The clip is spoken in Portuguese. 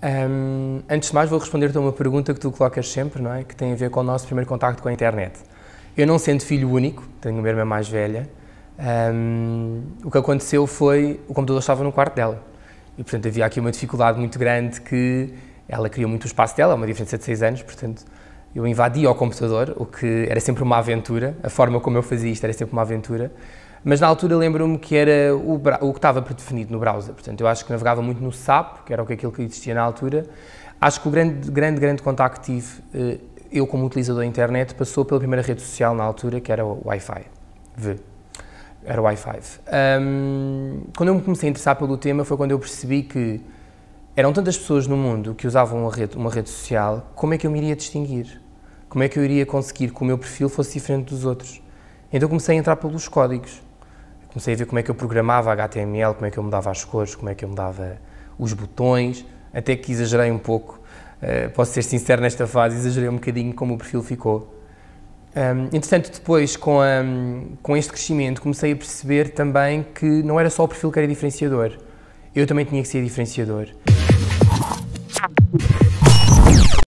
Um, antes de mais, vou responder-te a uma pergunta que tu colocas sempre, não é? que tem a ver com o nosso primeiro contacto com a internet. Eu não sendo filho único, tenho uma irmã mais velha, um, o que aconteceu foi o computador estava no quarto dela. E, portanto, havia aqui uma dificuldade muito grande que ela criou muito o espaço dela, uma diferença de 6 anos, portanto, eu invadia o computador, o que era sempre uma aventura, a forma como eu fazia isto era sempre uma aventura mas na altura lembro-me que era o, o que estava predefinido no browser. Portanto, eu acho que navegava muito no SAP, que era aquilo que existia na altura. Acho que o grande, grande, grande contacto que tive, eh, eu como utilizador da internet, passou pela primeira rede social na altura, que era o Wi-Fi. V. Era o Wi-Fi. Um, quando eu me comecei a interessar pelo tema foi quando eu percebi que eram tantas pessoas no mundo que usavam uma rede, uma rede social, como é que eu me iria distinguir? Como é que eu iria conseguir que o meu perfil fosse diferente dos outros? Então comecei a entrar pelos códigos comecei a ver como é que eu programava HTML, como é que eu mudava as cores, como é que eu mudava os botões, até que exagerei um pouco. Uh, posso ser sincero nesta fase, exagerei um bocadinho como o perfil ficou. Um, entretanto, depois, com, a, com este crescimento, comecei a perceber também que não era só o perfil que era diferenciador. Eu também tinha que ser diferenciador.